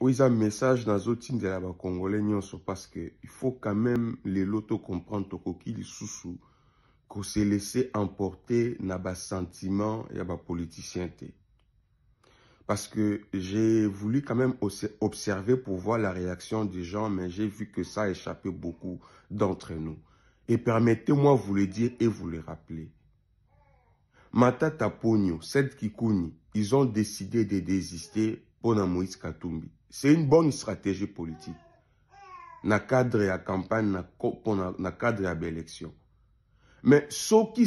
Oui, un message dans de la parce que il faut quand même les tocomprendre tokoki qu'on s'est laissé emporter na et et politicien te parce que j'ai voulu quand même observer pour voir la réaction des gens, mais j'ai vu que ça a échappé beaucoup d'entre nous. Et permettez-moi vous le dire et vous le rappeler. Matata Ponyo, qui Kikuni, ils ont décidé de désister pour Moïse Katumbi. C'est une bonne stratégie politique. Na cadre la campagne, na cadre à l'élection. Mais ceux qui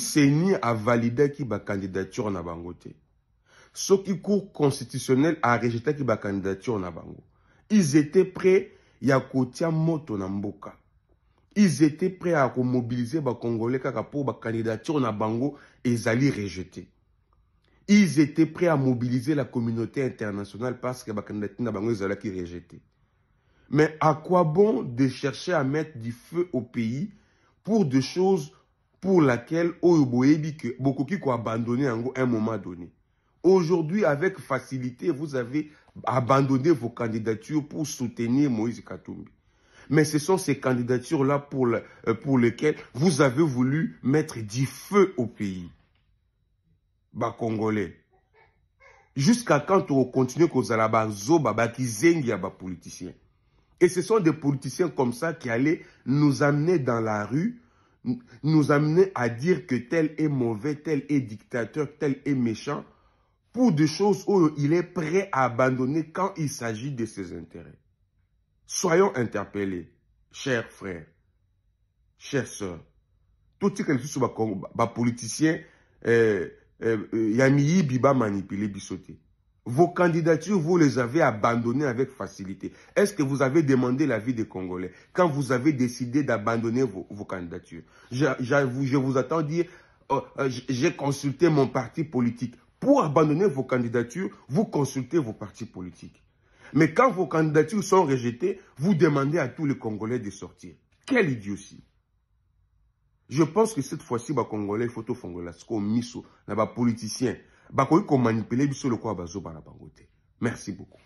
à valider qui ba candidature na bangote, ceux qui courent constitutionnel à rejeter qui ba candidature na bango, ils étaient prêts ya kotia moto na ils étaient prêts à mobiliser les Congolais pour la candidature na bango et ils Ils étaient prêts à mobiliser la communauté internationale parce que la candidature na bango ils allaient rejeter. Mais à quoi bon de chercher à mettre du feu au pays pour des choses pour lesquelles que beaucoup qui abandonné à un moment donné. Aujourd'hui, avec facilité, vous avez abandonné vos candidatures pour soutenir Moïse Katumbi. Mais ce sont ces candidatures-là euh, pour, lesquelles vous avez voulu mettre du feu au pays. Congolais. Jusqu'à quand on continue qu'on a ba politiciens. Et ce sont des politiciens comme ça qui allaient nous amener dans la rue, nous amener à dire que tel est mauvais, tel est dictateur, tel est méchant, pour des choses où il est prêt à abandonner quand il s'agit de ses intérêts. Soyons interpellés, chers frères, chères sœurs. Tout ce que les politiciens, euh, euh, euh, Yamiyi Biba manipulé, bisoté. Vos candidatures, vous les avez abandonnées avec facilité. Est-ce que vous avez demandé l'avis des Congolais quand vous avez décidé d'abandonner vos, candidatures je, vous, attends dire, oh, j'ai consulté mon parti politique. Pour abandonner vos candidatures, vous consultez vos partis politiques. Mais quand vos candidatures sont rejetées, vous demandez à tous les Congolais de sortir. Quelle idiotie Je pense que cette fois-ci, les Congolais, il faut tout faire. ce qu'on miso, les politiciens, ils ont manipulé, ils le quoi, Merci beaucoup.